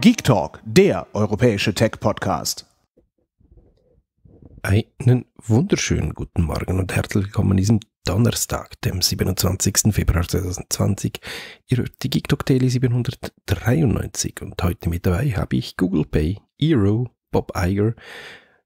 Geek Talk, der europäische Tech-Podcast. Einen wunderschönen guten Morgen und herzlich willkommen an diesem Donnerstag, dem 27. Februar 2020. Ihr hört die Geek Talk Daily 793 und heute mit dabei habe ich Google Pay, Eero, Bob Iger,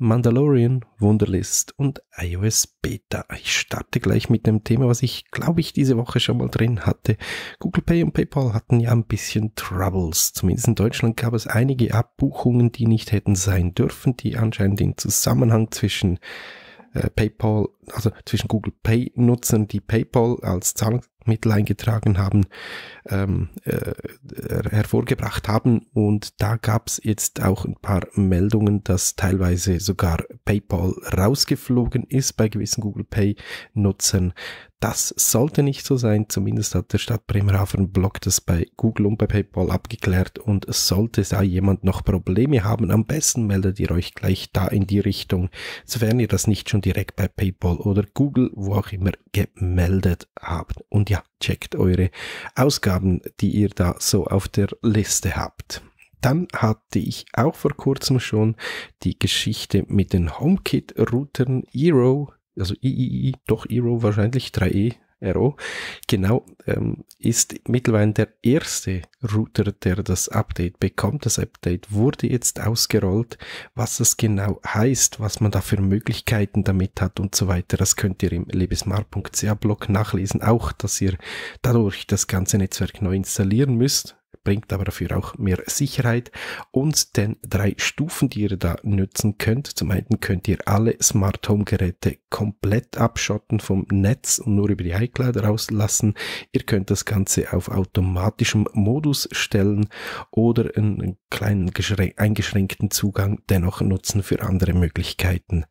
Mandalorian, Wunderlist und iOS Beta. Ich starte gleich mit dem Thema, was ich glaube ich diese Woche schon mal drin hatte. Google Pay und PayPal hatten ja ein bisschen Troubles. Zumindest in Deutschland gab es einige Abbuchungen, die nicht hätten sein dürfen, die anscheinend im Zusammenhang zwischen äh, PayPal, also zwischen Google Pay-Nutzern, die PayPal als Zahlungs Mittel eingetragen haben, ähm, äh, äh hervorgebracht haben. Und da gab es jetzt auch ein paar Meldungen, dass teilweise sogar PayPal rausgeflogen ist bei gewissen Google Pay-Nutzern. Das sollte nicht so sein. Zumindest hat der Stadt Bremerhaven Blog das bei Google und bei PayPal abgeklärt. Und sollte da jemand noch Probleme haben, am besten meldet ihr euch gleich da in die Richtung, sofern ihr das nicht schon direkt bei PayPal oder Google, wo auch immer, gemeldet habt. Und ja, checkt eure Ausgaben, die ihr da so auf der Liste habt. Dann hatte ich auch vor kurzem schon die Geschichte mit den HomeKit-Routern Eero also III, doch Ero wahrscheinlich, 3E, RO, genau, ähm, ist mittlerweile der erste Router, der das Update bekommt. Das Update wurde jetzt ausgerollt. Was das genau heißt, was man da für Möglichkeiten damit hat und so weiter, das könnt ihr im lebesmar.ca Blog nachlesen. Auch, dass ihr dadurch das ganze Netzwerk neu installieren müsst bringt aber dafür auch mehr Sicherheit und den drei Stufen, die ihr da nutzen könnt. Zum einen könnt ihr alle Smart Home Geräte komplett abschotten vom Netz und nur über die iCloud rauslassen. Ihr könnt das Ganze auf automatischem Modus stellen oder einen kleinen eingeschränkten Zugang dennoch nutzen für andere Möglichkeiten.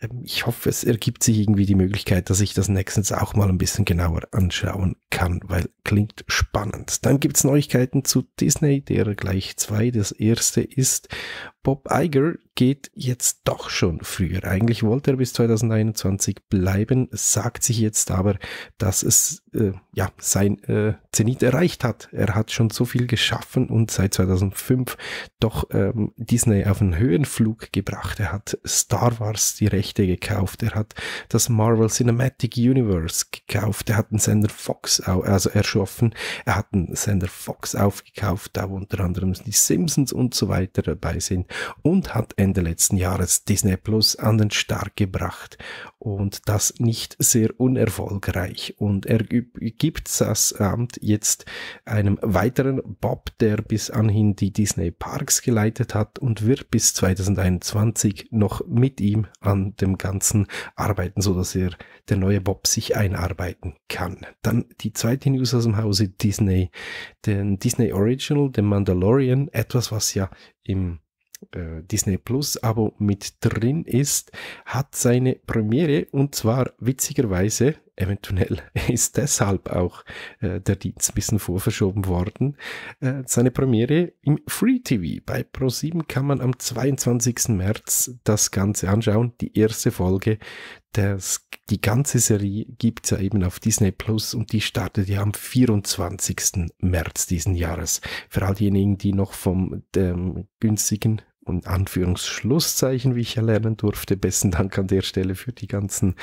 Ähm, ich hoffe, es ergibt sich irgendwie die Möglichkeit, dass ich das nächstens auch mal ein bisschen genauer anschauen kann, weil klingt spannend. Dann gibt's Neuigkeiten zu Disney, der gleich zwei. Das erste ist Bob Iger geht jetzt doch schon früher. Eigentlich wollte er bis 2021 bleiben, sagt sich jetzt aber, dass es äh, ja sein äh, Zenit erreicht hat. Er hat schon so viel geschaffen und seit 2005 doch ähm, Disney auf einen Höhenflug gebracht. Er hat Star Wars die Rechte gekauft. Er hat das Marvel Cinematic Universe gekauft. Er hat einen Sender Fox also erschaffen. Er hat einen Sender Fox aufgekauft, da unter anderem die Simpsons und so weiter dabei sind und hat Ende letzten Jahres Disney Plus an den Start gebracht und das nicht sehr unerfolgreich. Und er gibt das Amt jetzt einem weiteren Bob, der bis anhin die Disney Parks geleitet hat und wird bis 2021 noch mit ihm an dem Ganzen arbeiten, sodass er, der neue Bob, sich einarbeiten kann. Dann die zweite News aus dem Hause Disney, den Disney Original, den Mandalorian, etwas, was ja im äh, Disney Plus Abo mit drin ist, hat seine Premiere und zwar witzigerweise, eventuell ist deshalb auch äh, der Dienst ein bisschen vorverschoben worden, äh, seine Premiere im Free TV. Bei Pro7 kann man am 22. März das Ganze anschauen. Die erste Folge das, die ganze Serie gibt es ja eben auf Disney Plus und die startet ja am 24. März diesen Jahres. Für all diejenigen, die noch vom ähm, günstigen und Anführungsschlusszeichen, wie ich ja lernen durfte. Besten Dank an der Stelle für die ganzen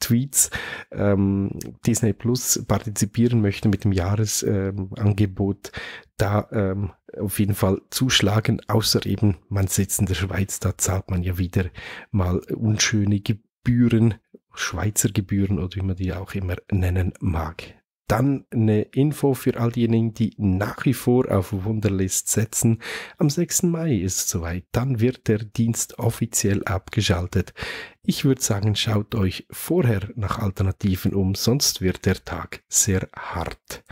Tweets. Ähm, Disney Plus partizipieren möchte mit dem Jahresangebot, ähm, da ähm, auf jeden Fall zuschlagen, außer eben man sitzt in der Schweiz, da zahlt man ja wieder mal unschöne Gebühren, Schweizer Gebühren oder wie man die auch immer nennen mag. Dann eine Info für all diejenigen, die nach wie vor auf Wunderlist setzen. Am 6. Mai ist es soweit. Dann wird der Dienst offiziell abgeschaltet. Ich würde sagen, schaut euch vorher nach Alternativen um, sonst wird der Tag sehr hart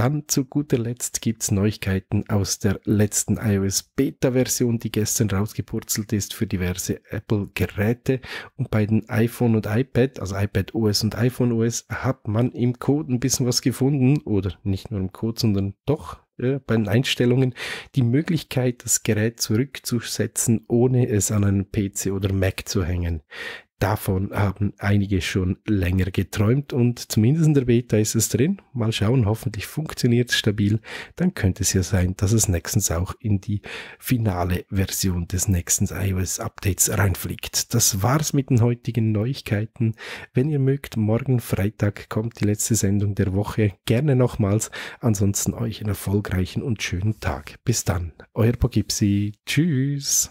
dann zu guter Letzt gibt's Neuigkeiten aus der letzten iOS Beta-Version, die gestern rausgepurzelt ist für diverse Apple-Geräte. Und bei den iPhone und iPad, also iPad OS und iPhone OS, hat man im Code ein bisschen was gefunden. Oder nicht nur im Code, sondern doch äh, bei den Einstellungen die Möglichkeit, das Gerät zurückzusetzen, ohne es an einen PC oder Mac zu hängen. Davon haben einige schon länger geträumt und zumindest in der Beta ist es drin. Mal schauen, hoffentlich funktioniert es stabil. Dann könnte es ja sein, dass es nächstens auch in die finale Version des nächsten iOS Updates reinfliegt. Das war's mit den heutigen Neuigkeiten. Wenn ihr mögt, morgen Freitag kommt die letzte Sendung der Woche. Gerne nochmals. Ansonsten euch einen erfolgreichen und schönen Tag. Bis dann. Euer Pogipsi. Tschüss